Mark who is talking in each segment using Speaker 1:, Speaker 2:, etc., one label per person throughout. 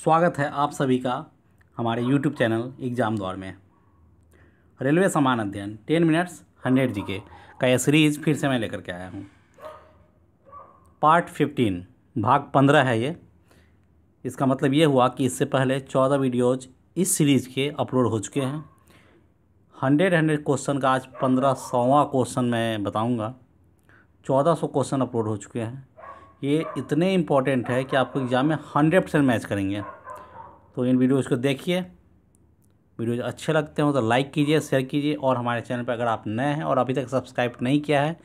Speaker 1: स्वागत है आप सभी का हमारे यूट्यूब चैनल एग्ज़ाम दौर में रेलवे समान अध्ययन टेन मिनट्स हंड्रेड जी के का यह सीरीज़ फिर से मैं लेकर के आया हूँ पार्ट फिफ्टीन भाग पंद्रह है ये इसका मतलब ये हुआ कि इससे पहले चौदह वीडियोज इस सीरीज़ के अपलोड हो चुके हैं हंड्रेड हंड्रेड क्वेश्चन का आज पंद्रह सौवा क्वेश्चन मैं बताऊँगा चौदह सौ क्वेश्चन अपलोड हो चुके हैं ये इतने इम्पॉर्टेंट है कि आपको एग्ज़ाम में हंड्रेड परसेंट मैच करेंगे तो इन वीडियोज़ को देखिए वीडियोज अच्छे लगते हो तो लाइक कीजिए शेयर कीजिए और हमारे चैनल पर अगर आप नए हैं और अभी तक सब्सक्राइब नहीं किया है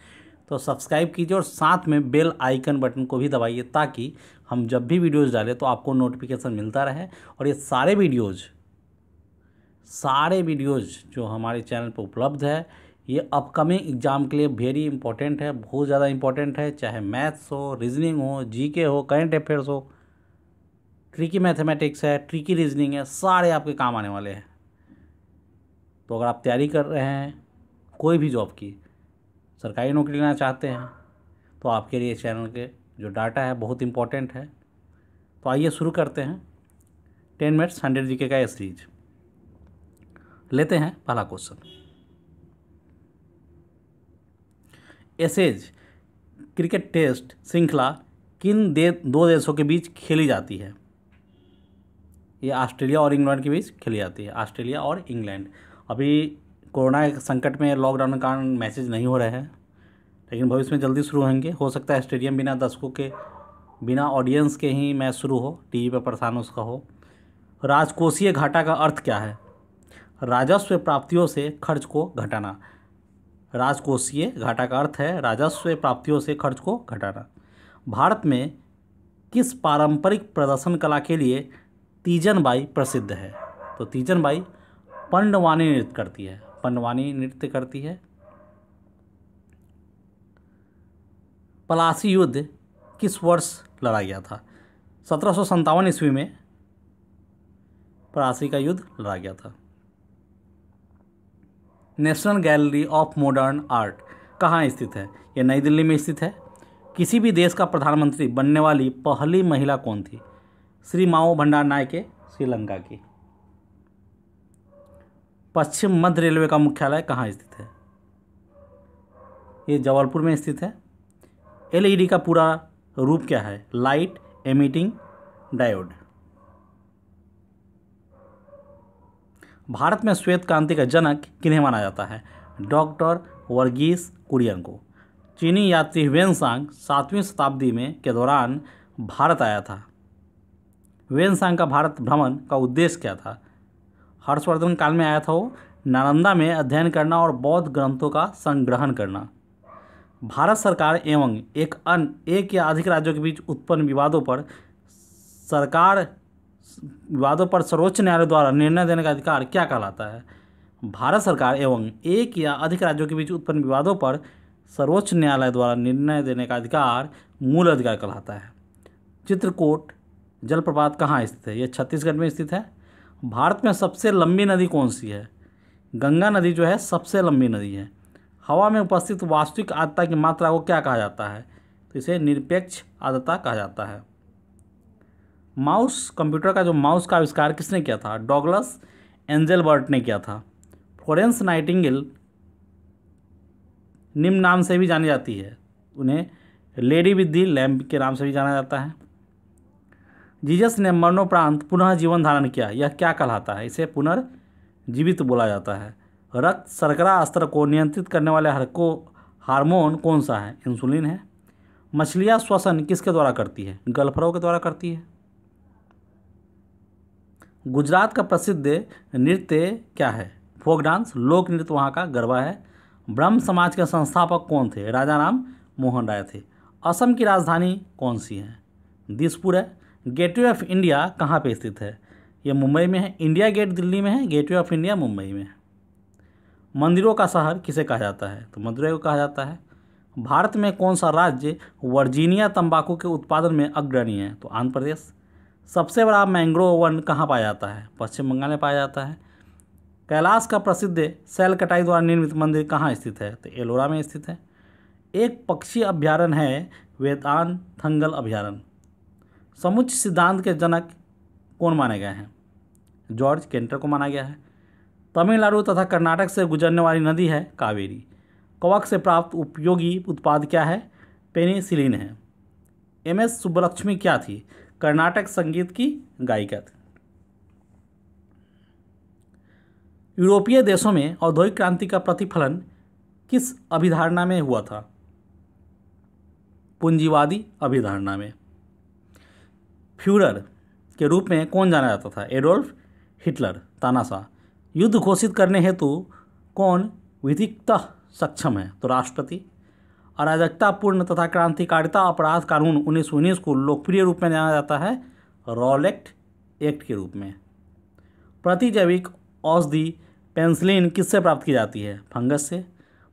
Speaker 1: तो सब्सक्राइब कीजिए और साथ में बेल आइकन बटन को भी दबाइए ताकि हम जब भी वीडियोज़ डालें तो आपको नोटिफिकेशन मिलता रहे और ये सारे वीडियोज़ सारे वीडियोज़ जो हमारे चैनल पर उपलब्ध है ये अपकमिंग एग्ज़ाम के लिए वेरी इंपॉर्टेंट है बहुत ज़्यादा इंपॉर्टेंट है चाहे मैथ्स हो रीजनिंग हो जीके हो करेंट अफेयर्स हो ट्रिकी मैथमेटिक्स है ट्रिकी रीजनिंग है सारे आपके काम आने वाले हैं तो अगर आप तैयारी कर रहे हैं कोई भी जॉब की सरकारी नौकरी लेना चाहते हैं तो आपके लिए चैनल के जो डाटा है बहुत इंपॉर्टेंट है तो आइए शुरू करते हैं टेन मिनट्स हंड्रेड जी का ये सीरीज लेते हैं पहला क्वेश्चन एसेज क्रिकेट टेस्ट श्रृंखला किन दे दो देशों के बीच खेली जाती है ये ऑस्ट्रेलिया और इंग्लैंड के बीच खेली जाती है ऑस्ट्रेलिया और इंग्लैंड अभी कोरोना के संकट में लॉकडाउन के कारण मैचेज नहीं हो रहे हैं लेकिन भविष्य में जल्दी शुरू होंगे हो सकता है स्टेडियम बिना दर्शकों के बिना ऑडियंस के ही मैच शुरू हो टीवी पर प्रसारण उसका हो राजकोषीय घाटा का अर्थ क्या है राजस्व प्राप्तियों से खर्च को घटाना राजकोषीय घाटा का अर्थ है राजस्व प्राप्तियों से खर्च को घटाना भारत में किस पारंपरिक प्रदर्शन कला के लिए तीजनबाई प्रसिद्ध है तो तीजनबाई पंडवानी नृत्य करती है पंडवानी नृत्य करती है पलासी युद्ध किस वर्ष लड़ा गया था सत्रह ईस्वी में पलासी का युद्ध लड़ा गया था National Gallery of Modern Art कहाँ स्थित है यह नई दिल्ली में स्थित है किसी भी देश का प्रधानमंत्री बनने वाली पहली महिला कौन थी श्री माओ भंडार नायके श्रीलंका की पश्चिम मध्य रेलवे का मुख्यालय कहाँ स्थित है ये जबलपुर में स्थित है एलईडी का पूरा रूप क्या है लाइट एमिटिंग डायोड भारत में श्वेत क्रांति का जनक किन्हें माना जाता है डॉक्टर वर्गीस कुरियन को चीनी यात्री वेनसांग सातवीं शताब्दी में के दौरान भारत आया था वेनसांग का भारत भ्रमण का उद्देश्य क्या था हर्षवर्धन काल में आया था वो नालंदा में अध्ययन करना और बौद्ध ग्रंथों का संग्रहण करना भारत सरकार एवं एक अन्य एक या अधिक राज्यों के बीच उत्पन्न विवादों पर सरकार विवादों पर सर्वोच्च न्यायालय द्वारा निर्णय देने का अधिकार क्या कहलाता है भारत सरकार एवं एक या अधिक राज्यों के बीच उत्पन्न विवादों पर सर्वोच्च न्यायालय द्वारा निर्णय देने का अधिकार मूल अधिकार कहलाता है चित्रकूट जलप्रपात कहाँ स्थित है यह छत्तीसगढ़ में स्थित है भारत में सबसे लंबी नदी कौन सी है गंगा नदी जो है सबसे लंबी नदी है हवा में उपस्थित वास्तविक आदता की मात्रा को क्या कहा जाता है तो इसे निरपेक्ष आदता कहा जाता है माउस कंप्यूटर का जो माउस का आविष्कार किसने किया था डॉगलस एंजलबर्ट ने किया था फ्लोरेंस नाइटिंगल निम्न नाम से भी जानी जाती है उन्हें लेडी विद दी लैम्प के नाम से भी जाना जाता है जीजस ने मरणोपरांत पुनः जीवन धारण किया यह क्या कहलाता है इसे पुनर्जीवित बोला जाता है रक्त सरकरा स्तर को नियंत्रित करने वाले हरको हार्मोन कौन सा है इंसुलिन है मछलियाँ श्वसन किसके द्वारा करती है गल्फरों के द्वारा करती है गुजरात का प्रसिद्ध नृत्य क्या है फोक डांस लोक नृत्य वहाँ का गरबा है ब्रह्म समाज के संस्थापक कौन थे राजा राम मोहन राय थे असम की राजधानी कौन सी है दिसपुर है गेटवे ऑफ इंडिया कहाँ पे स्थित है यह मुंबई में है इंडिया गेट दिल्ली में है गेटवे ऑफ इंडिया मुंबई में है मंदिरों का शहर किसे कहा जाता है तो मदुरई को कहा जाता है भारत में कौन सा राज्य वर्जीनिया तंबाकू के उत्पादन में अग्रणी है तो आंध्र प्रदेश सबसे बड़ा मैंग्रोव वन कहाँ पाया जाता है पश्चिम बंगाल में पाया जाता है कैलाश का प्रसिद्ध सेल कटाई द्वारा निर्मित मंदिर कहाँ स्थित है तो एलोरा में स्थित है एक पक्षी अभ्यारण्य है वेदान थंगल अभ्यारण्य समुच्च सिद्धांत के जनक कौन माने गए हैं जॉर्ज केंटर को माना गया है तमिलनाडु तथा कर्नाटक से गुजरने वाली नदी है कावेरी कवक से प्राप्त उपयोगी उत्पाद क्या है पेनिसिलिन है एम एस सुब्बलक्ष्मी क्या थी कर्नाटक संगीत की गायिका थी यूरोपीय देशों में औद्योगिक क्रांति का प्रतिफलन किस अभिधारणा में हुआ था पूंजीवादी अभिधारणा में फ्यूरर के रूप में कौन जाना जाता था एडोल्फ हिटलर तानाशाह युद्ध घोषित करने हेतु कौन विधिकतः सक्षम है तो राष्ट्रपति अराजकतापूर्ण तथा क्रांतिकारिता अपराध कानून उन्नीस उन्नीस को लोकप्रिय रूप में जाना जाता है रॉल एक्ट एक्ट के रूप में प्रतिजैविक औषधि पेंसिलिन किससे प्राप्त की जाती है फंगस से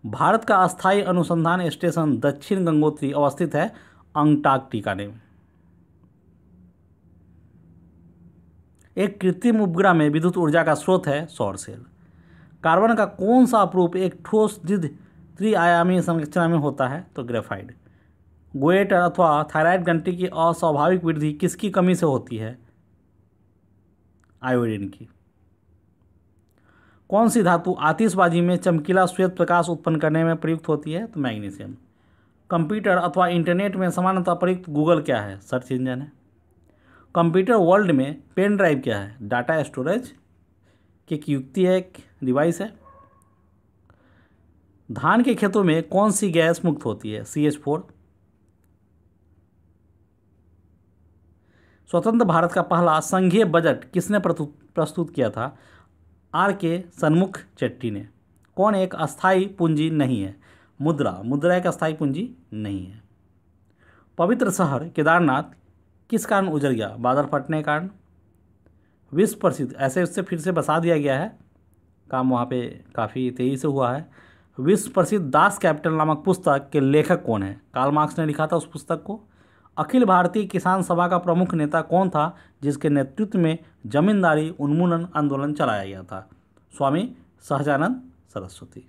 Speaker 1: भारत का अस्थायी अनुसंधान स्टेशन दक्षिण गंगोत्री अवस्थित है अंटार्कटिका में एक कृत्रिम उपग्रह में विद्युत ऊर्जा का स्रोत है सौर सेल कार्बन का कौन सा अपरूप एक ठोस जिद त्रिआयामी संरचना में होता है तो ग्रेफाइड गोएट अथवा थायराइड ग्रंथि की अस्वाभाविक वृद्धि किसकी कमी से होती है आयोडीन की कौन सी धातु आतिशबाजी में चमकीला श्वेत प्रकाश उत्पन्न करने में प्रयुक्त होती है तो मैग्नीशियम कंप्यूटर अथवा इंटरनेट में सामान्यतः प्रयुक्त गूगल क्या है सर्च इंजन है कंप्यूटर वर्ल्ड में पेन ड्राइव क्या है डाटा स्टोरेज की एक युक्ति है एक डिवाइस है धान के खेतों में कौन सी गैस मुक्त होती है सी एच फोर स्वतंत्र भारत का पहला संघीय बजट किसने प्रस्तुत किया था आर के सन्मुख चेट्टी ने कौन एक अस्थाई पूंजी नहीं है मुद्रा मुद्रा एक अस्थाई पूंजी नहीं है पवित्र शहर केदारनाथ किस कारण उजड़ गया बादल फटने कारण विश्व प्रसिद्ध ऐसे उससे फिर से बसा दिया गया है काम वहाँ पे काफ़ी तेज़ी से हुआ है विश्व प्रसिद्ध दास कैपिटल नामक पुस्तक के लेखक कौन है कार्ल मार्क्स ने लिखा था उस पुस्तक को अखिल भारतीय किसान सभा का प्रमुख नेता कौन था जिसके नेतृत्व में जमींदारी उन्मूलन आंदोलन चलाया गया था स्वामी सहजानंद सरस्वती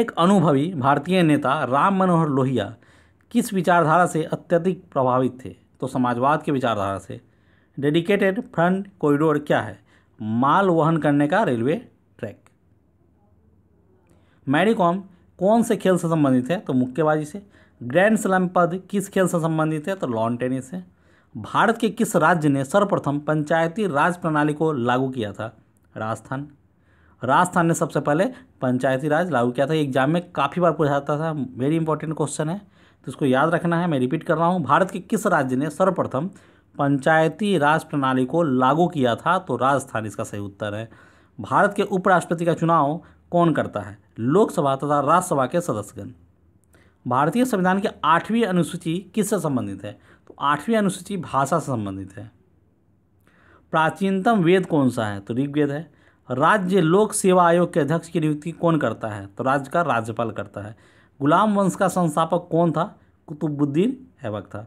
Speaker 1: एक अनुभवी भारतीय नेता राम मनोहर लोहिया किस विचारधारा से अत्यधिक प्रभावित थे तो समाजवाद के विचारधारा से डेडिकेटेड फ्रंट कॉरिडोर क्या है माल वहन करने का रेलवे मैरी कॉम कौन से खेल से संबंधित है तो मुक्केबाजी से ग्रैंड स्लैम पद किस खेल से संबंधित है तो लॉन टेनिस से भारत के किस राज्य ने सर्वप्रथम पंचायती राज प्रणाली को लागू किया था राजस्थान राजस्थान ने सबसे पहले पंचायती राज लागू किया था एग्जाम में काफ़ी बार पूछा जाता था वेरी इंपॉर्टेंट क्वेश्चन है तो इसको याद रखना है मैं रिपीट कर रहा हूँ भारत के किस राज्य ने सर्वप्रथम पंचायती राज प्रणाली को लागू किया था तो राजस्थान इसका सही उत्तर है भारत के उपराष्ट्रपति का चुनाव कौन करता है लोकसभा तथा राज्यसभा के सदस्यगण भारतीय संविधान की आठवीं अनुसूची किससे संबंधित है तो आठवीं अनुसूची भाषा से संबंधित है प्राचीनतम वेद कौन सा है तो ऋग्वेद है राज्य लोक सेवा आयोग के अध्यक्ष की नियुक्ति कौन करता है तो राज्य का राज्यपाल करता है गुलाम वंश का संस्थापक कौन था कुतुबुद्दीन ऐबक था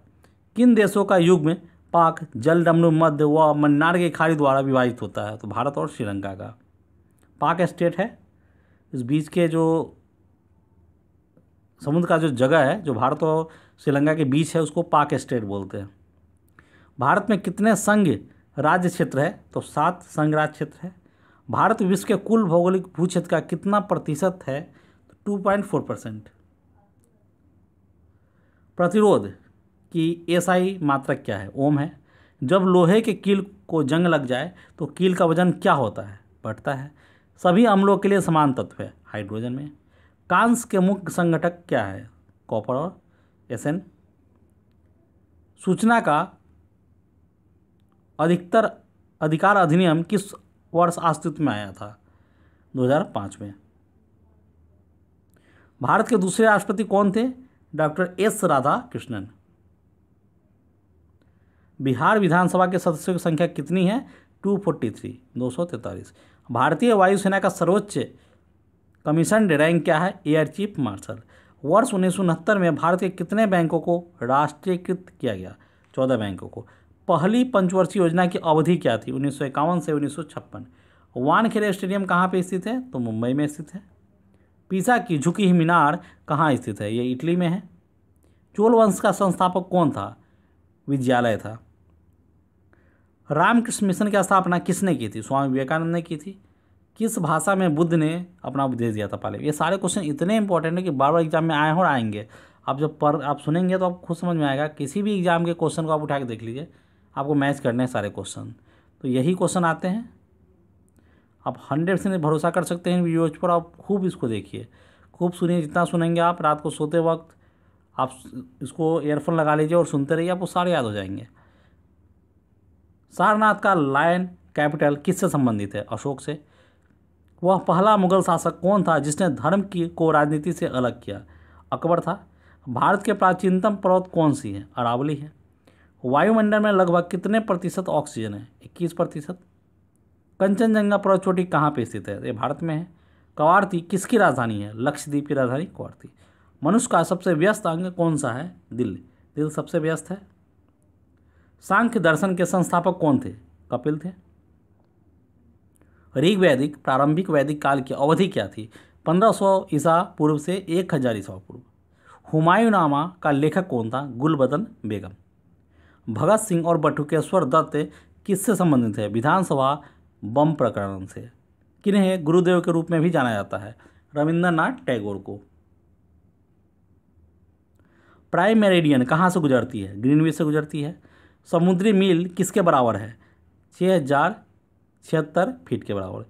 Speaker 1: किन देशों का युग में पाक जल डमरू मध्य व मन्नार की खाड़ी द्वारा विभाजित होता है तो भारत और श्रीलंका का पाक स्टेट है इस बीच के जो समुद्र का जो जगह है जो भारत और श्रीलंका के बीच है उसको पाक स्टेट बोलते हैं भारत में कितने संघ राज्य क्षेत्र है तो सात संघ राज्य क्षेत्र है भारत विश्व के कुल भौगोलिक भूक्षेत्र का कितना प्रतिशत है तो टू पॉइंट फोर परसेंट प्रतिरोध की एसआई मात्रक क्या है ओम है जब लोहे के कील को जंग लग जाए तो कील का वजन क्या होता है बढ़ता है सभी अम्लों के लिए समान तत्व है हाइड्रोजन में कांस के मुख्य संगठक क्या है कॉपर और एसएन सूचना का अधिकतर अधिकार अधिनियम किस वर्ष अस्तित्व में आया था 2005 में भारत के दूसरे राष्ट्रपति कौन थे doctor S Radhakrishnan Bihar Vidhan Sabha के सदस्यों की संख्या कितनी है 243 243 भारतीय वायुसेना का सर्वोच्च कमीशन रैंक क्या है एयर चीफ मार्शल वर्ष उन्नीस में भारत के कितने बैंकों को राष्ट्रीयकृत किया गया चौदह बैंकों को पहली पंचवर्षीय योजना की अवधि क्या थी उन्नीस से उन्नीस वानखेड़े स्टेडियम कहाँ पे स्थित है तो मुंबई में स्थित है पीसा की झुकी ही मीनार कहाँ स्थित है ये इटली में है चोल वंश का संस्थापक कौन था विद्यालय था रामकृष्ण मिशन की स्थापना किसने की थी स्वामी विवेकानंद ने की थी किस भाषा में बुद्ध ने अपना उपदेश दिया था पहले ये सारे क्वेश्चन इतने इंपॉर्टेंट हैं कि बार बार एग्जाम में आए और आएंगे आप जब पर आप सुनेंगे तो आपको खुद समझ में आएगा किसी भी एग्जाम के क्वेश्चन को आप उठा के देख लीजिए आपको मैच करने हैं सारे क्वेश्चन तो यही क्वेश्चन आते हैं आप हंड्रेड परसेंट भरोसा कर सकते हैं वीडियोज पर आप खूब इसको देखिए खूब सुनिए जितना सुनेंगे आप रात को सोते वक्त आप इसको एयरफोन लगा लीजिए और सुनते रहिए आपको सारे याद हो जाएंगे सारनाथ का लायन कैपिटल किससे संबंधित है अशोक से वह पहला मुगल शासक कौन था जिसने धर्म की को राजनीति से अलग किया अकबर था भारत के प्राचीनतम पर्वत कौन सी है अरावली है वायुमंडल में लगभग कितने प्रतिशत ऑक्सीजन है इक्कीस प्रतिशत कंचनजंगा पर्वत चोटी कहाँ पर स्थित है ये भारत में है कवारती किसकी राजधानी है लक्षद्वीप की राजधानी कवारती मनुष्य का सबसे व्यस्त अंग कौन सा है दिल दिल सबसे व्यस्त है सांख्य दर्शन के संस्थापक कौन थे कपिल थे ऋग वैदिक प्रारंभिक वैदिक काल की अवधि क्या थी 1500 ईसा पूर्व से 1000 ईसा पूर्व हुमायूं नामा का लेखक कौन था गुलबदन बेगम भगत सिंह और बटुकेश्वर दत्त किससे संबंधित है विधानसभा बम प्रकरण से किन्हें गुरुदेव के रूप में भी जाना जाता है रविंद्रनाथ टैगोर को प्राइम मेरेडियन कहाँ से गुजरती है ग्रीनवे से गुजरती है समुद्री मील किसके बराबर है छः हज़ार छिहत्तर फीट के बराबर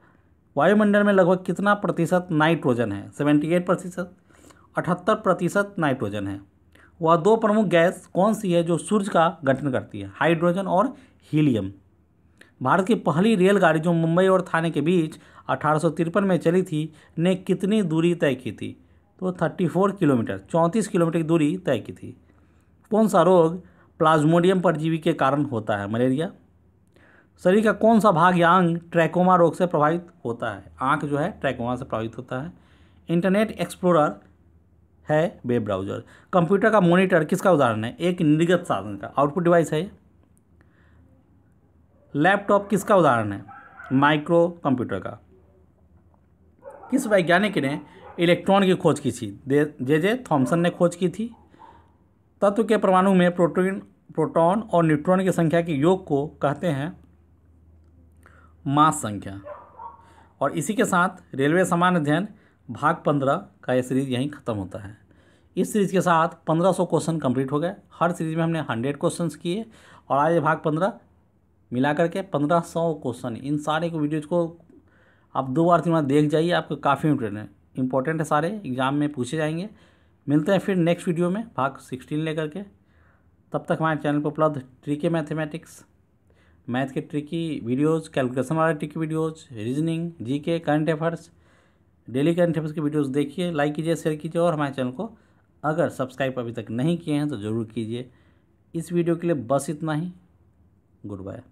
Speaker 1: वायुमंडल में लगभग कितना प्रतिशत नाइट्रोजन है सेवेंटी एट प्रतिशत अठहत्तर प्रतिशत नाइट्रोजन है वह दो प्रमुख गैस कौन सी है जो सूर्य का गठन करती है हाइड्रोजन और हीलियम भारत की पहली रेलगाड़ी जो मुंबई और थाने के बीच अठारह में चली थी ने कितनी दूरी तय की थी तो फोर किलोमीटर चौंतीस किलोमीटर की दूरी तय की थी कौन सा रोग प्लाज्मोडियम परजीवी के कारण होता है मलेरिया शरीर का कौन सा भाग या अंग ट्रैकोमा रोग से प्रभावित होता है आँख जो है ट्रैकोमा से प्रभावित होता है इंटरनेट एक्सप्लोरर है वेब ब्राउजर कंप्यूटर का मॉनिटर किसका उदाहरण है एक निर्गत साधन का आउटपुट डिवाइस है लैपटॉप किसका उदाहरण है माइक्रो कंप्यूटर का किस वैज्ञानिक ने इलेक्ट्रॉन की खोज की थी जे जे थॉम्सन ने खोज की थी तत्व के परमाणु में प्रोटीन प्रोटॉन और न्यूट्रॉन की संख्या के योग को कहते हैं मास संख्या और इसी के साथ रेलवे सामान्य अध्ययन भाग पंद्रह का यह सीरीज यहीं ख़त्म होता है इस सीरीज़ के साथ पंद्रह सौ क्वेश्चन कंप्लीट हो गए हर सीरीज़ में हमने हंड्रेड क्वेश्चन किए और आज भाग पंद्रह मिला करके पंद्रह सौ क्वेश्चन इन सारे को वीडियोज़ को आप दो बार तीन बार देख जाइए आपको काफ़ी इंपॉर्टेंट है सारे एग्ज़ाम में पूछे जाएंगे मिलते हैं फिर नेक्स्ट वीडियो में भाग सिक्सटीन लेकर के तब तक हमारे चैनल पर उपलब्ध ट्रिके मैथमेटिक्स मैथ के ट्रिकी वीडियोस कैलकुलेशन वाले tricky videos reasoning GK current affairs daily current affairs की वीडियोस देखिए लाइक कीजिए शेयर कीजिए और हमारे चैनल को अगर सब्सक्राइब अभी तक नहीं किए हैं तो ज़रूर कीजिए इस वीडियो के लिए बस इतना ही गुड बाय